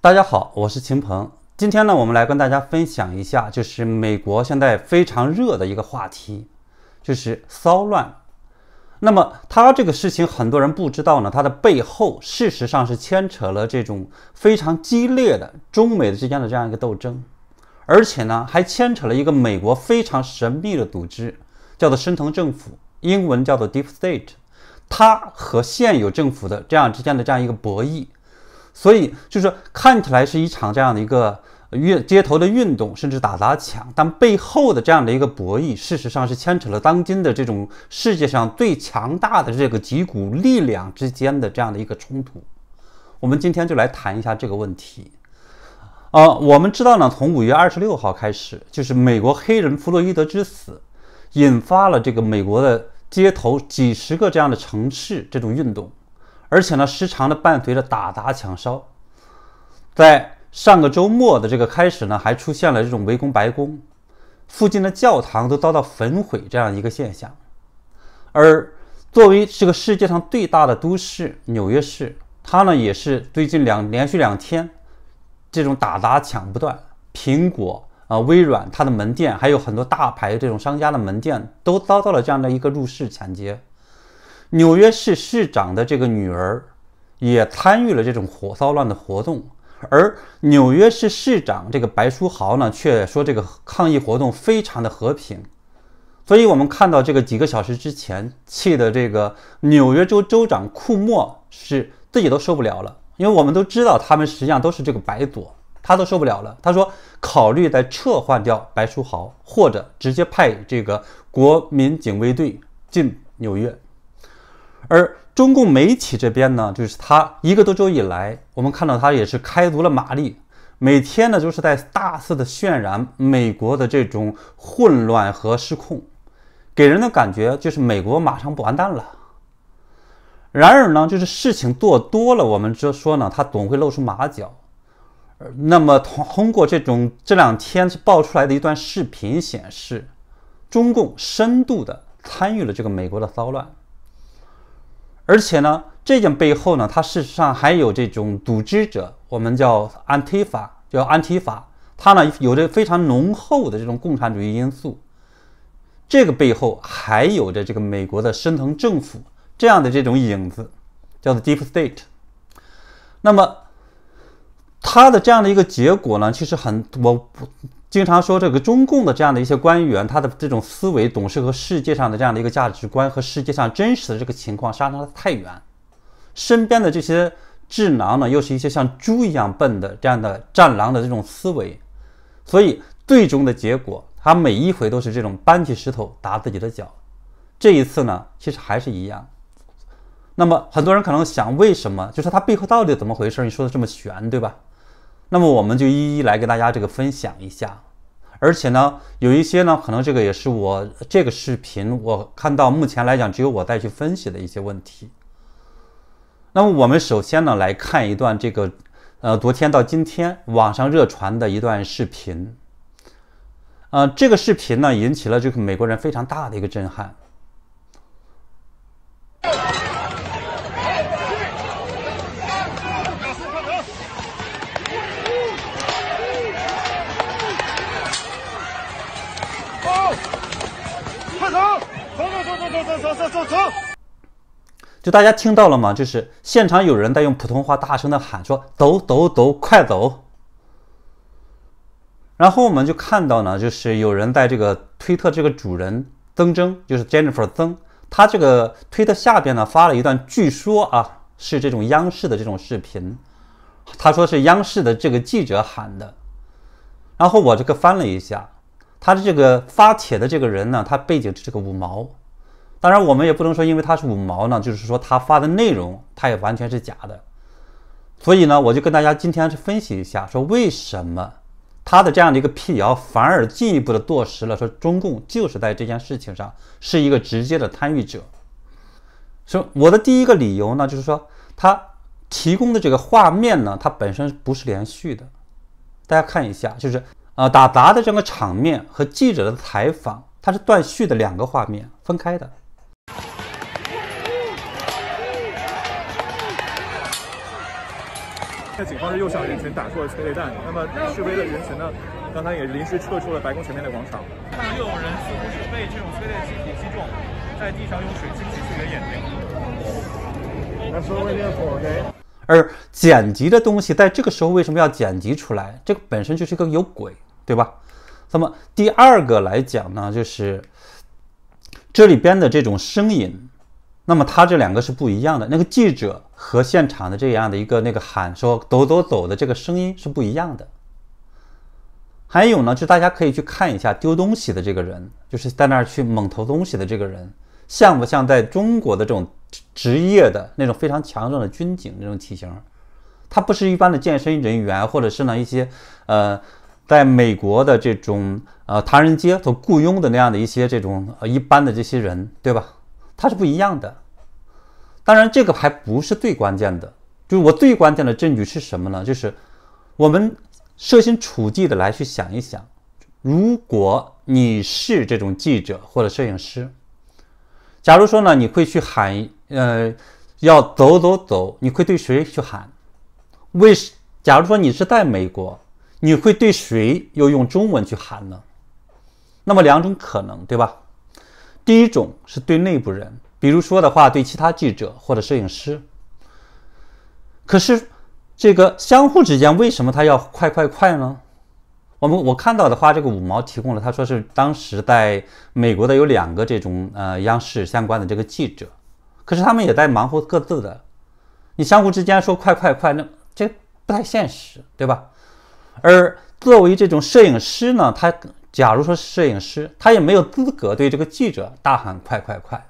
大家好，我是秦鹏。今天呢，我们来跟大家分享一下，就是美国现在非常热的一个话题，就是骚乱。那么，它这个事情很多人不知道呢，它的背后事实上是牵扯了这种非常激烈的中美之间的这样一个斗争，而且呢，还牵扯了一个美国非常神秘的组织，叫做“深藤政府”。英文叫做 Deep State，它和现有政府的这样之间的这样一个博弈，所以就是看起来是一场这样的一个运街头的运动，甚至打砸抢，但背后的这样的一个博弈，事实上是牵扯了当今的这种世界上最强大的这个几股力量之间的这样的一个冲突。我们今天就来谈一下这个问题。呃，我们知道呢，从五月二十六号开始，就是美国黑人弗洛伊德之死，引发了这个美国的。街头几十个这样的城市，这种运动，而且呢，时常的伴随着打砸抢烧。在上个周末的这个开始呢，还出现了这种围攻白宫、附近的教堂都遭到焚毁这样一个现象。而作为这个世界上最大的都市纽约市，它呢，也是最近两连续两天这种打砸抢不断，苹果。啊，微软它的门店，还有很多大牌这种商家的门店，都遭到了这样的一个入室抢劫。纽约市市长的这个女儿也参与了这种火骚乱的活动，而纽约市市长这个白书豪呢，却说这个抗议活动非常的和平。所以，我们看到这个几个小时之前，气的这个纽约州州长库莫是自己都受不了了，因为我们都知道他们实际上都是这个白左。他都受不了了，他说考虑在撤换掉白书豪，或者直接派这个国民警卫队进纽约。而中共媒体这边呢，就是他一个多周以来，我们看到他也是开足了马力，每天呢就是在大肆的渲染美国的这种混乱和失控，给人的感觉就是美国马上不完蛋了。然而呢，就是事情做多了，我们就说呢，他总会露出马脚。那么，通通过这种这两天爆出来的一段视频显示，中共深度的参与了这个美国的骚乱，而且呢，这件背后呢，它事实上还有这种组织者，我们叫安提法，叫安提法，它呢有着非常浓厚的这种共产主义因素，这个背后还有着这个美国的深层政府这样的这种影子，叫做 Deep State，那么。他的这样的一个结果呢，其实很，我经常说这个中共的这样的一些官员，他的这种思维总是和世界上的这样的一个价值观和世界上真实的这个情况相差的太远。身边的这些智囊呢，又是一些像猪一样笨的这样的战狼的这种思维，所以最终的结果，他每一回都是这种搬起石头砸自己的脚。这一次呢，其实还是一样。那么很多人可能想，为什么？就是他背后到底怎么回事？你说的这么悬，对吧？那么我们就一一来给大家这个分享一下，而且呢，有一些呢，可能这个也是我这个视频我看到目前来讲，只有我再去分析的一些问题。那么我们首先呢来看一段这个，呃，昨天到今天网上热传的一段视频，呃，这个视频呢引起了这个美国人非常大的一个震撼。走！就大家听到了吗？就是现场有人在用普通话大声的喊说：“走走走，快走。”然后我们就看到呢，就是有人在这个推特这个主人曾征，就是 Jennifer 曾，他这个推特下边呢发了一段据说啊是这种央视的这种视频，他说是央视的这个记者喊的。然后我这个翻了一下，他的这个发帖的这个人呢，他背景是这个五毛。当然，我们也不能说，因为他是五毛呢，就是说他发的内容，他也完全是假的。所以呢，我就跟大家今天去分析一下，说为什么他的这样的一个辟谣，反而进一步的坐实了，说中共就是在这件事情上是一个直接的参与者。说我的第一个理由呢，就是说他提供的这个画面呢，它本身不是连续的。大家看一下，就是呃打砸的这个场面和记者的采访，它是断续的两个画面，分开的。在警方又向人群打出了催泪弹，那么示威的人群呢？刚才也临时撤出了白宫前面的广场。看，有人似乎是被这种催泪气体击中，在地上用水清洗自己的眼睛。而剪辑的东西在这个时候为什么要剪辑出来？这个本身就是个有鬼，对吧？那么第二个来讲呢，就是这里边的这种声音。那么他这两个是不一样的，那个记者和现场的这样的一个那个喊说“走走走”的这个声音是不一样的。还有呢，就大家可以去看一下丢东西的这个人，就是在那儿去猛偷东西的这个人，像不像在中国的这种职业的那种非常强壮的军警那种体型？他不是一般的健身人员，或者是呢一些呃在美国的这种呃唐人街所雇佣的那样的一些这种一般的这些人，对吧？它是不一样的，当然这个还不是最关键的，就是我最关键的证据是什么呢？就是我们设身处地的来去想一想，如果你是这种记者或者摄影师，假如说呢，你会去喊呃要走走走，你会对谁去喊？为假如说你是在美国，你会对谁又用中文去喊呢？那么两种可能，对吧？第一种是对内部人，比如说的话，对其他记者或者摄影师。可是，这个相互之间为什么他要快快快呢？我们我看到的话，这个五毛提供了，他说是当时在美国的有两个这种呃央视相关的这个记者，可是他们也在忙活各自的，你相互之间说快快快，那这不太现实，对吧？而作为这种摄影师呢，他。假如说是摄影师，他也没有资格对这个记者大喊快快快。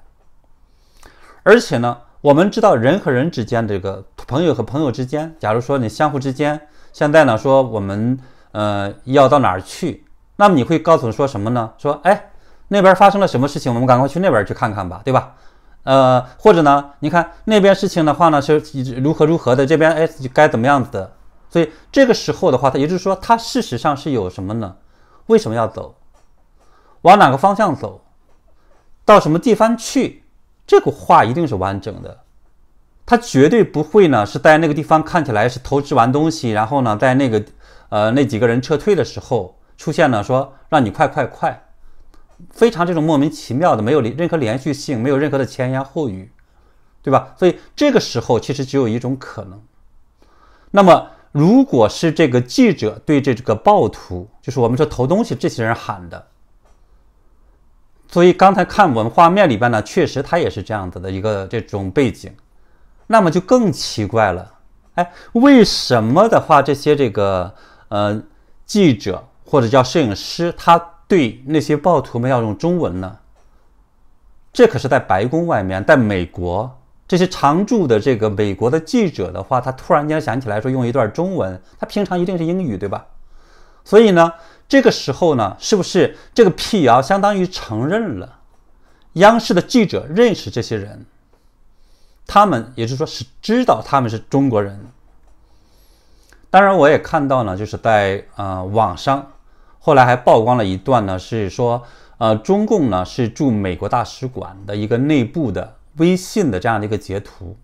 而且呢，我们知道人和人之间的这个朋友和朋友之间，假如说你相互之间，现在呢说我们呃要到哪儿去，那么你会告诉说什么呢？说哎那边发生了什么事情，我们赶快去那边去看看吧，对吧？呃，或者呢，你看那边事情的话呢是如何如何的，这边哎就该怎么样子的。所以这个时候的话，他也就是说，他事实上是有什么呢？为什么要走？往哪个方向走？到什么地方去？这个话一定是完整的，他绝对不会呢是在那个地方看起来是投掷完东西，然后呢在那个呃那几个人撤退的时候出现了说让你快快快，非常这种莫名其妙的没有连任何连续性，没有任何的前言后语，对吧？所以这个时候其实只有一种可能，那么。如果是这个记者对这这个暴徒，就是我们说投东西这些人喊的，所以刚才看我们画面里边呢，确实他也是这样子的一个这种背景，那么就更奇怪了。哎，为什么的话，这些这个呃记者或者叫摄影师，他对那些暴徒们要用中文呢？这可是在白宫外面，在美国。这些常驻的这个美国的记者的话，他突然间想起来说用一段中文，他平常一定是英语，对吧？所以呢，这个时候呢，是不是这个辟谣相当于承认了央视的记者认识这些人，他们也就是说是知道他们是中国人。当然，我也看到呢，就是在呃网上，后来还曝光了一段呢，是说呃中共呢是驻美国大使馆的一个内部的。微信的这样的一个截图，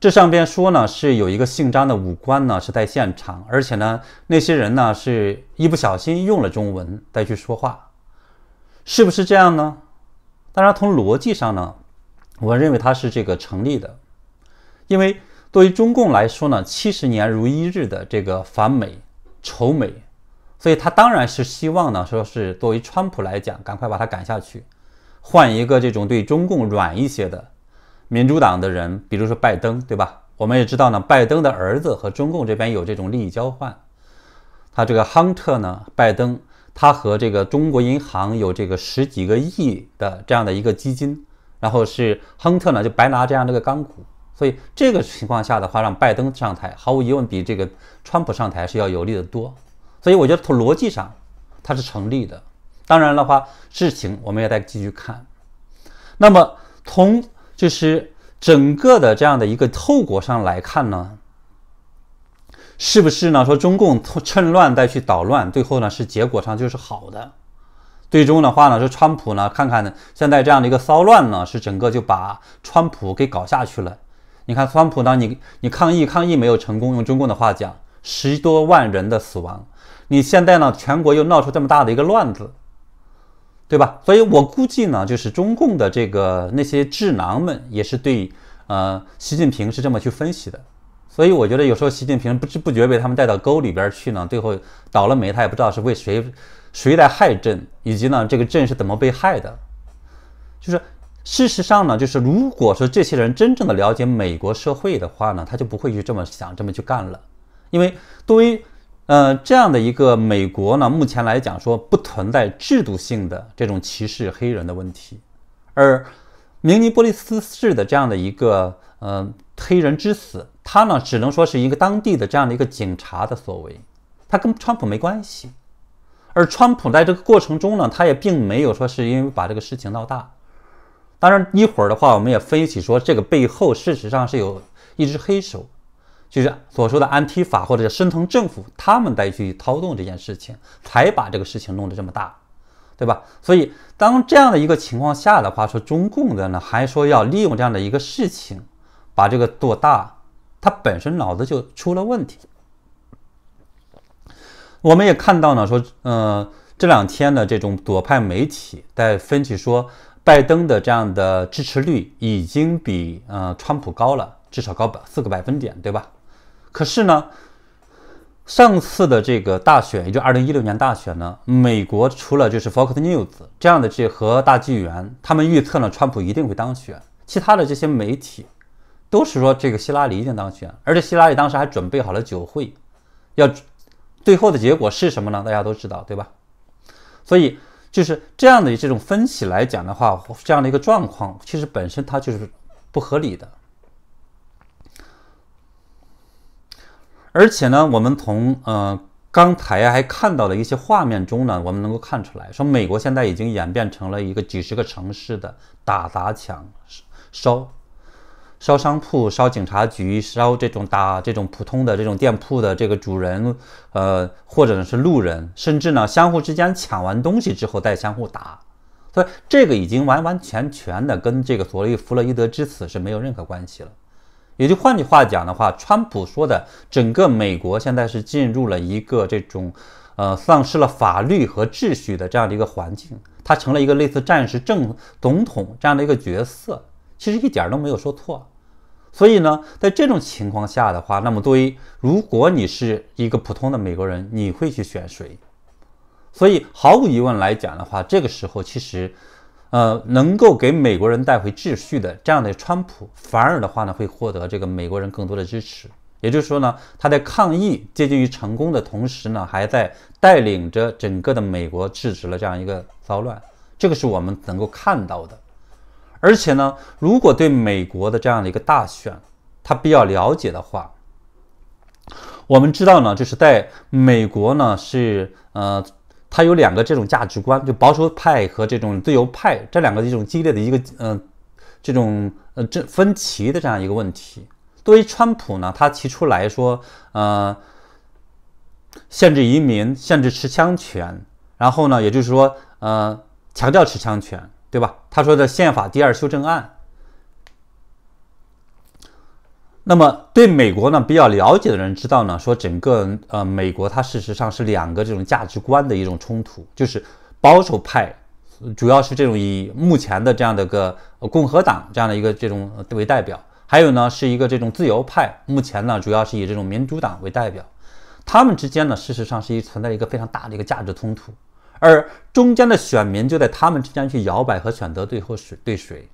这上边说呢是有一个姓张的武官呢是在现场，而且呢那些人呢是一不小心用了中文再去说话，是不是这样呢？当然从逻辑上呢，我认为它是这个成立的，因为作为中共来说呢，七十年如一日的这个反美仇美，所以他当然是希望呢，说是作为川普来讲，赶快把他赶下去。换一个这种对中共软一些的民主党的人，比如说拜登，对吧？我们也知道呢，拜登的儿子和中共这边有这种利益交换。他这个亨特呢，拜登他和这个中国银行有这个十几个亿的这样的一个基金，然后是亨特呢就白拿这样的个钢股。所以这个情况下的话，让拜登上台，毫无疑问比这个川普上台是要有利的多。所以我觉得从逻辑上它是成立的。当然的话事情我们也在继续看。那么从就是整个的这样的一个后果上来看呢，是不是呢？说中共趁乱再去捣乱，最后呢是结果上就是好的。最终的话呢，说川普呢，看看现在这样的一个骚乱呢，是整个就把川普给搞下去了。你看川普呢，你你抗议抗议没有成功，用中共的话讲，十多万人的死亡，你现在呢全国又闹出这么大的一个乱子。对吧？所以我估计呢，就是中共的这个那些智囊们也是对，呃，习近平是这么去分析的。所以我觉得有时候习近平不知不觉被他们带到沟里边去呢，最后倒了霉，他也不知道是为谁，谁来害朕，以及呢这个朕是怎么被害的。就是事实上呢，就是如果说这些人真正的了解美国社会的话呢，他就不会去这么想，这么去干了，因为作为。呃，这样的一个美国呢，目前来讲说不存在制度性的这种歧视黑人的问题，而明尼波利斯市的这样的一个呃黑人之死，他呢只能说是一个当地的这样的一个警察的所为，他跟川普没关系。而川普在这个过程中呢，他也并没有说是因为把这个事情闹大。当然一会儿的话，我们也分析说这个背后事实上是有一只黑手。就是所说的安提法或者升腾政府，他们再去操纵这件事情，才把这个事情弄得这么大，对吧？所以当这样的一个情况下的话，说中共的呢，还说要利用这样的一个事情把这个做大，他本身脑子就出了问题。我们也看到呢，说，呃，这两天的这种左派媒体在分析说，拜登的这样的支持率已经比呃川普高了，至少高百四个百分点，对吧？可是呢，上次的这个大选，也就二零一六年大选呢，美国除了就是 Fox News 这样的这和大纪元，他们预测呢，川普一定会当选，其他的这些媒体都是说这个希拉里一定当选，而且希拉里当时还准备好了酒会，要最后的结果是什么呢？大家都知道，对吧？所以就是这样的这种分析来讲的话，这样的一个状况，其实本身它就是不合理的。而且呢，我们从呃刚才还看到的一些画面中呢，我们能够看出来，说美国现在已经演变成了一个几十个城市的打砸抢烧烧商铺、烧警察局、烧这种打这种普通的这种店铺的这个主人，呃，或者呢是路人，甚至呢相互之间抢完东西之后再相互打，所以这个已经完完全全的跟这个所谓弗洛伊德之死是没有任何关系了。也就换句话讲的话，川普说的整个美国现在是进入了一个这种，呃，丧失了法律和秩序的这样的一个环境，他成了一个类似战时政总统这样的一个角色，其实一点儿都没有说错。所以呢，在这种情况下的话，那么作为如果你是一个普通的美国人，你会去选谁？所以毫无疑问来讲的话，这个时候其实。呃，能够给美国人带回秩序的这样的川普，反而的话呢，会获得这个美国人更多的支持。也就是说呢，他在抗疫接近于成功的同时呢，还在带领着整个的美国制止了这样一个骚乱，这个是我们能够看到的。而且呢，如果对美国的这样的一个大选，他比较了解的话，我们知道呢，就是在美国呢是呃。他有两个这种价值观，就保守派和这种自由派这两个一种激烈的一个嗯，这种呃这分歧的这样一个问题。作为川普呢，他提出来说，呃，限制移民，限制持枪权，然后呢，也就是说，呃，强调持枪权，对吧？他说的宪法第二修正案。那么，对美国呢比较了解的人知道呢，说整个呃美国它事实上是两个这种价值观的一种冲突，就是保守派，主要是这种以目前的这样的个共和党这样的一个这种为代表，还有呢是一个这种自由派，目前呢主要是以这种民主党为代表，他们之间呢事实上是一存在一个非常大的一个价值冲突，而中间的选民就在他们之间去摇摆和选择最后谁对谁。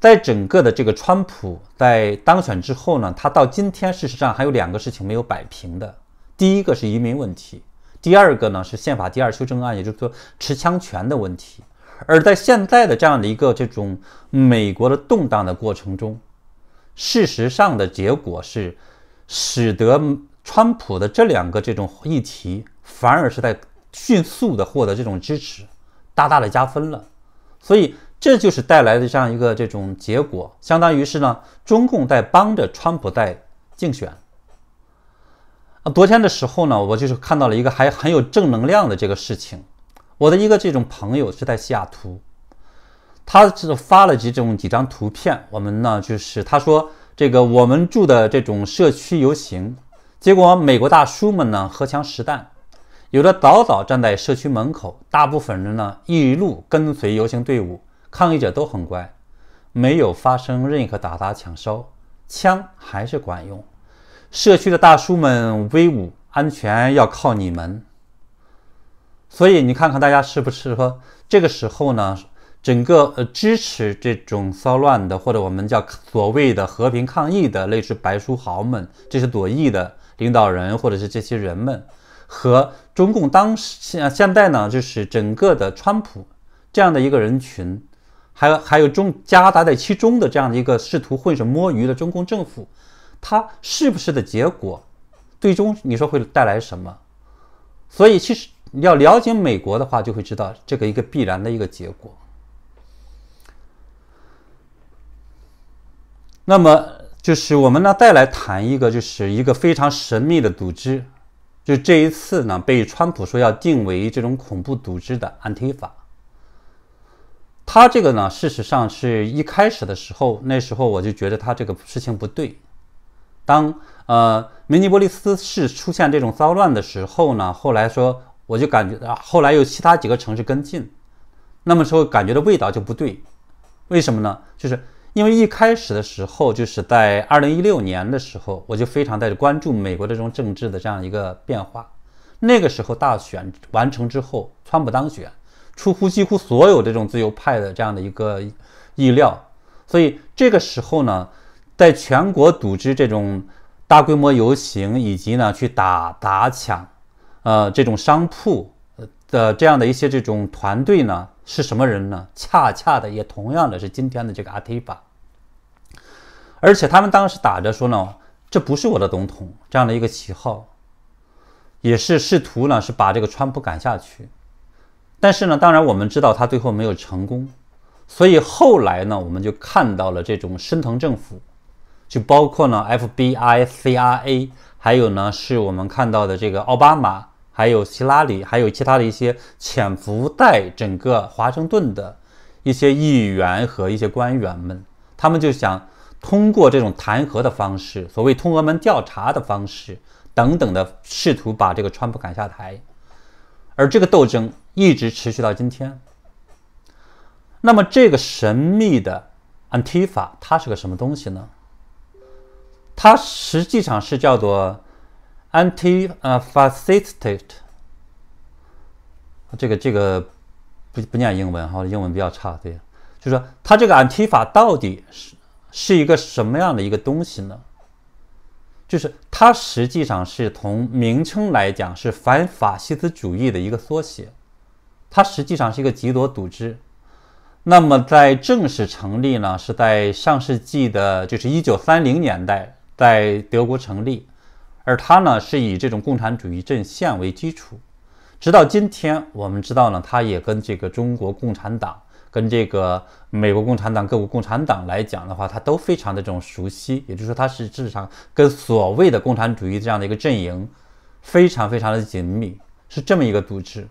在整个的这个川普在当选之后呢，他到今天事实上还有两个事情没有摆平的，第一个是移民问题，第二个呢是宪法第二修正案，也就是说持枪权的问题。而在现在的这样的一个这种美国的动荡的过程中，事实上的结果是，使得川普的这两个这种议题反而是在迅速的获得这种支持，大大的加分了，所以。这就是带来的这样一个这种结果，相当于是呢，中共在帮着川普在竞选。啊，昨天的时候呢，我就是看到了一个还很有正能量的这个事情。我的一个这种朋友是在西雅图，他是发了几种几张图片。我们呢，就是他说这个我们住的这种社区游行，结果美国大叔们呢，荷枪实弹，有的早早站在社区门口，大部分人呢，一路跟随游行队伍。抗议者都很乖，没有发生任何打砸抢烧，枪还是管用。社区的大叔们威武，安全要靠你们。所以你看看大家是不是说这个时候呢，整个呃支持这种骚乱的，或者我们叫所谓的和平抗议的，类似白书豪们，这是左翼的领导人，或者是这些人们，和中共当时现现在呢，就是整个的川普这样的一个人群。还有还有中夹杂在其中的这样的一个试图混水摸鱼的中共政府，它是不是的结果？最终你说会带来什么？所以其实你要了解美国的话，就会知道这个一个必然的一个结果。那么就是我们呢再来谈一个，就是一个非常神秘的组织，就这一次呢被川普说要定为这种恐怖组织的 Antifa。他这个呢，事实上是一开始的时候，那时候我就觉得他这个事情不对。当呃，明尼波利斯市出现这种骚乱的时候呢，后来说我就感觉，后来又其他几个城市跟进，那么说感觉的味道就不对。为什么呢？就是因为一开始的时候，就是在二零一六年的时候，我就非常在关注美国这种政治的这样一个变化。那个时候大选完成之后，川普当选。出乎几乎所有这种自由派的这样的一个意料，所以这个时候呢，在全国组织这种大规模游行，以及呢去打砸抢，呃，这种商铺的这样的一些这种团队呢，是什么人呢？恰恰的也同样的是今天的这个阿提巴，而且他们当时打着说呢，这不是我的总统这样的一个旗号，也是试图呢是把这个川普赶下去。但是呢，当然我们知道他最后没有成功，所以后来呢，我们就看到了这种深藤政府，就包括呢 F B I C R A，还有呢是我们看到的这个奥巴马，还有希拉里，还有其他的一些潜伏在整个华盛顿的一些议员和一些官员们，他们就想通过这种弹劾的方式，所谓通俄门调查的方式等等的，试图把这个川普赶下台。而这个斗争一直持续到今天。那么，这个神秘的 anti 法它是个什么东西呢？它实际上是叫做 anti 呃 fascist。这个这个不不念英文哈，英文比较差，对。就说它这个 anti 法到底是是一个什么样的一个东西呢？就是它实际上是从名称来讲是反法西斯主义的一个缩写，它实际上是一个极左组织。那么在正式成立呢，是在上世纪的，就是一九三零年代，在德国成立。而它呢是以这种共产主义阵线为基础，直到今天，我们知道呢，它也跟这个中国共产党。跟这个美国共产党、各国共产党来讲的话，他都非常的这种熟悉，也就是说，他是质上跟所谓的共产主义这样的一个阵营非常非常的紧密，是这么一个组织。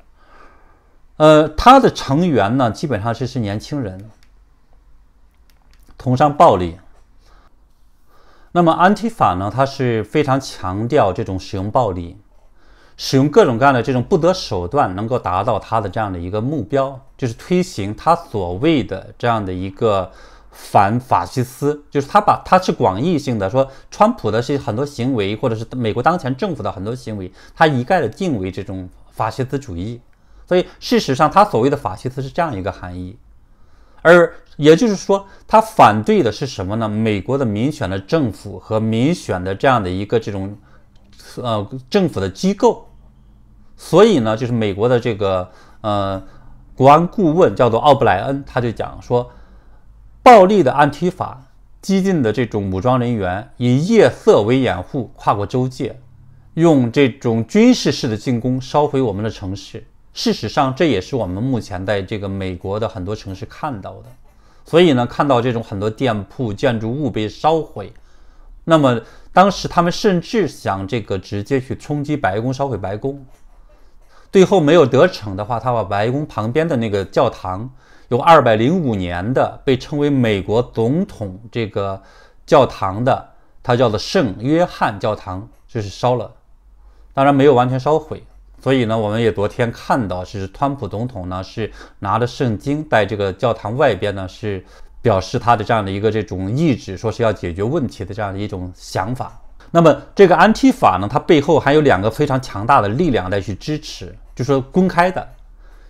呃，他的成员呢，基本上是是年轻人，崇尚暴力。那么安提法呢，他是非常强调这种使用暴力。使用各种各样的这种不择手段，能够达到他的这样的一个目标，就是推行他所谓的这样的一个反法西斯，就是他把他是广义性的说，川普的是很多行为，或者是美国当前政府的很多行为，他一概的定为这种法西斯主义。所以事实上，他所谓的法西斯是这样一个含义，而也就是说，他反对的是什么呢？美国的民选的政府和民选的这样的一个这种呃政府的机构。所以呢，就是美国的这个呃，国安顾问叫做奥布莱恩，他就讲说，暴力的安提法，激进的这种武装人员以夜色为掩护，跨过州界，用这种军事式的进攻烧毁我们的城市。事实上，这也是我们目前在这个美国的很多城市看到的。所以呢，看到这种很多店铺、建筑物被烧毁，那么当时他们甚至想这个直接去冲击白宫，烧毁白宫。最后没有得逞的话，他把白宫旁边的那个教堂，有二百零五年的，被称为美国总统这个教堂的，它叫做圣约翰教堂，就是烧了。当然没有完全烧毁。所以呢，我们也昨天看到是，川普总统呢是拿着圣经在这个教堂外边呢是表示他的这样的一个这种意志，说是要解决问题的这样的一种想法。那么这个安提法呢，它背后还有两个非常强大的力量来去支持，就说公开的，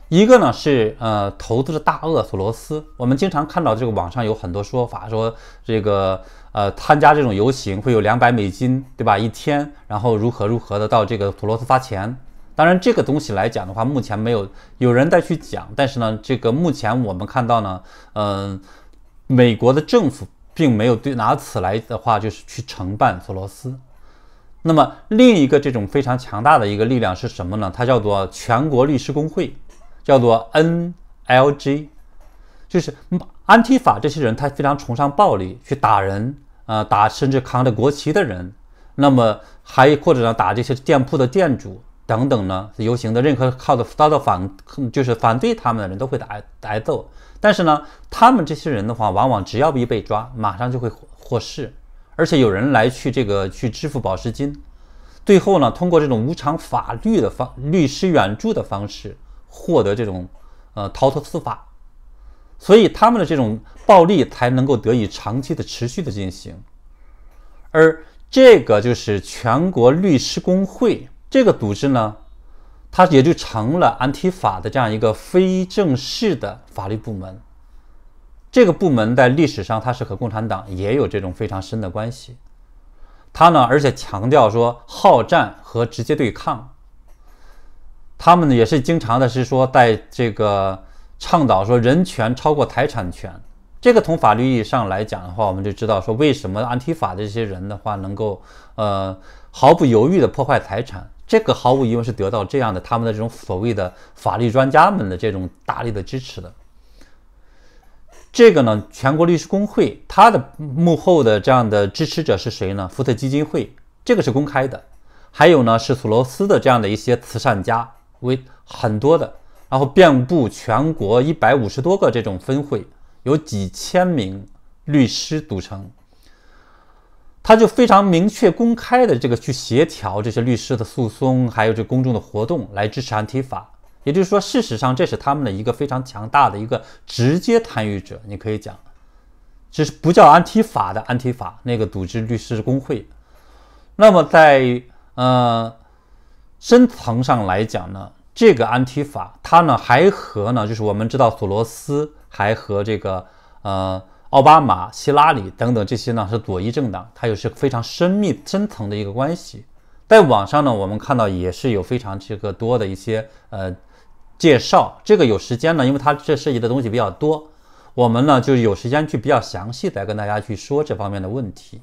一个呢是呃投资的大鳄索罗斯，我们经常看到这个网上有很多说法，说这个呃参加这种游行会有两百美金，对吧？一天，然后如何如何的到这个索罗斯发钱，当然这个东西来讲的话，目前没有有人再去讲，但是呢，这个目前我们看到呢，嗯，美国的政府。并没有对拿此来的话，就是去承办索罗斯。那么另一个这种非常强大的一个力量是什么呢？它叫做全国律师工会，叫做 NLG，就是安提法这些人，他非常崇尚暴力，去打人啊，打甚至扛着国旗的人，那么还或者呢打这些店铺的店主等等呢，游行的任何靠着遭到反，就是反对他们的人都会挨挨揍。但是呢，他们这些人的话，往往只要一被抓，马上就会获释，而且有人来去这个去支付保释金，最后呢，通过这种无偿法律的方律师援助的方式，获得这种呃逃脱司法，所以他们的这种暴力才能够得以长期的持续的进行，而这个就是全国律师工会这个组织呢。它也就成了安提法的这样一个非正式的法律部门。这个部门在历史上，它是和共产党也有这种非常深的关系。他呢，而且强调说好战和直接对抗。他们呢，也是经常的是说在这个倡导说人权超过财产权。这个从法律意义上来讲的话，我们就知道说为什么安提法的这些人的话能够呃毫不犹豫的破坏财产。这个毫无疑问是得到这样的他们的这种所谓的法律专家们的这种大力的支持的。这个呢，全国律师工会它的幕后的这样的支持者是谁呢？福特基金会，这个是公开的。还有呢，是索罗斯的这样的一些慈善家为很多的，然后遍布全国一百五十多个这种分会，有几千名律师组成。他就非常明确公开的这个去协调这些律师的诉讼，还有这公众的活动来支持安提法，也就是说，事实上这是他们的一个非常强大的一个直接参与者。你可以讲，这是不叫安提法的安提法那个组织律师工会。那么在呃深层上来讲呢，这个安提法它呢还和呢就是我们知道索罗斯还和这个呃。奥巴马、希拉里等等这些呢，是左翼政党，它又是非常深密、深层的一个关系。在网上呢，我们看到也是有非常这个多的一些呃介绍。这个有时间呢，因为它这涉及的东西比较多，我们呢就有时间去比较详细再跟大家去说这方面的问题。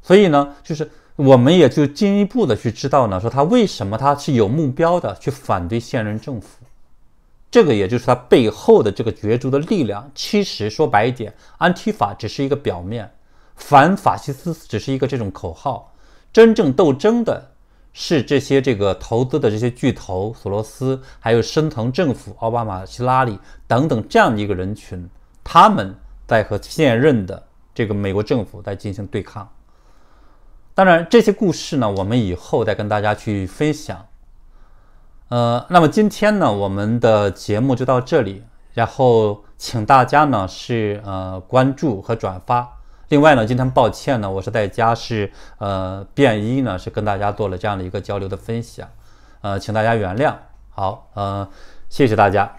所以呢，就是我们也就进一步的去知道呢，说他为什么他是有目标的去反对现任政府。这个也就是它背后的这个角逐的力量。其实说白一点，安提法只是一个表面，反法西斯只是一个这种口号。真正斗争的是这些这个投资的这些巨头，索罗斯，还有深层政府、奥巴马、希拉里等等这样的一个人群，他们在和现任的这个美国政府在进行对抗。当然，这些故事呢，我们以后再跟大家去分享。呃，那么今天呢，我们的节目就到这里。然后，请大家呢是呃关注和转发。另外呢，今天抱歉呢，我是在家是呃便衣呢，是跟大家做了这样的一个交流的分享，呃，请大家原谅。好，呃，谢谢大家。